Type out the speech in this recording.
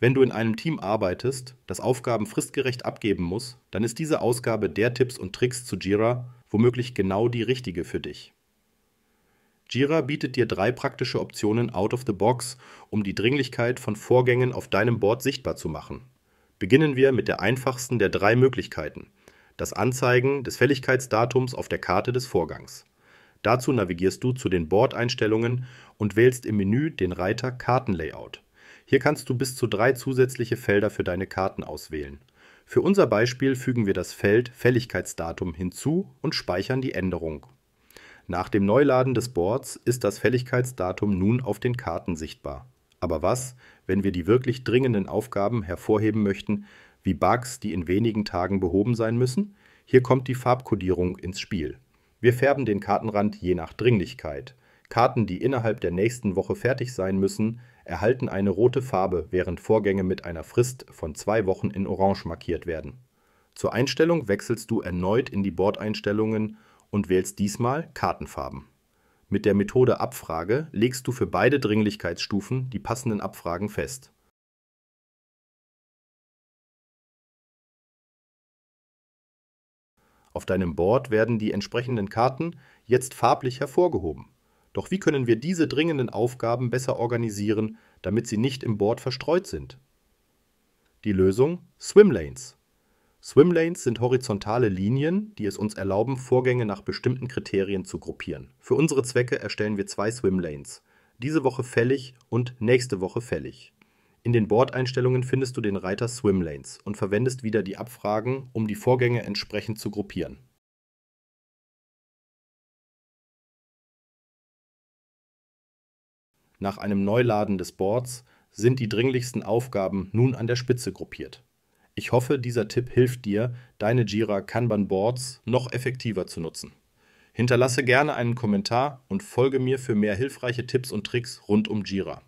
Wenn du in einem Team arbeitest, das Aufgaben fristgerecht abgeben muss, dann ist diese Ausgabe der Tipps und Tricks zu Jira womöglich genau die richtige für dich. Jira bietet dir drei praktische Optionen out of the box, um die Dringlichkeit von Vorgängen auf deinem Board sichtbar zu machen. Beginnen wir mit der einfachsten der drei Möglichkeiten, das Anzeigen des Fälligkeitsdatums auf der Karte des Vorgangs. Dazu navigierst du zu den Board-Einstellungen und wählst im Menü den Reiter Kartenlayout. Hier kannst du bis zu drei zusätzliche Felder für deine Karten auswählen. Für unser Beispiel fügen wir das Feld Fälligkeitsdatum hinzu und speichern die Änderung. Nach dem Neuladen des Boards ist das Fälligkeitsdatum nun auf den Karten sichtbar. Aber was, wenn wir die wirklich dringenden Aufgaben hervorheben möchten, wie Bugs, die in wenigen Tagen behoben sein müssen? Hier kommt die Farbkodierung ins Spiel. Wir färben den Kartenrand je nach Dringlichkeit – Karten, die innerhalb der nächsten Woche fertig sein müssen, erhalten eine rote Farbe, während Vorgänge mit einer Frist von zwei Wochen in Orange markiert werden. Zur Einstellung wechselst du erneut in die Bordeinstellungen und wählst diesmal Kartenfarben. Mit der Methode Abfrage legst du für beide Dringlichkeitsstufen die passenden Abfragen fest. Auf deinem Board werden die entsprechenden Karten jetzt farblich hervorgehoben. Doch wie können wir diese dringenden Aufgaben besser organisieren, damit sie nicht im Board verstreut sind? Die Lösung Swimlanes. Swimlanes sind horizontale Linien, die es uns erlauben, Vorgänge nach bestimmten Kriterien zu gruppieren. Für unsere Zwecke erstellen wir zwei Swimlanes, diese Woche fällig und nächste Woche fällig. In den Bordeinstellungen findest du den Reiter Swimlanes und verwendest wieder die Abfragen, um die Vorgänge entsprechend zu gruppieren. Nach einem Neuladen des Boards sind die dringlichsten Aufgaben nun an der Spitze gruppiert. Ich hoffe, dieser Tipp hilft dir, deine Jira Kanban Boards noch effektiver zu nutzen. Hinterlasse gerne einen Kommentar und folge mir für mehr hilfreiche Tipps und Tricks rund um Jira.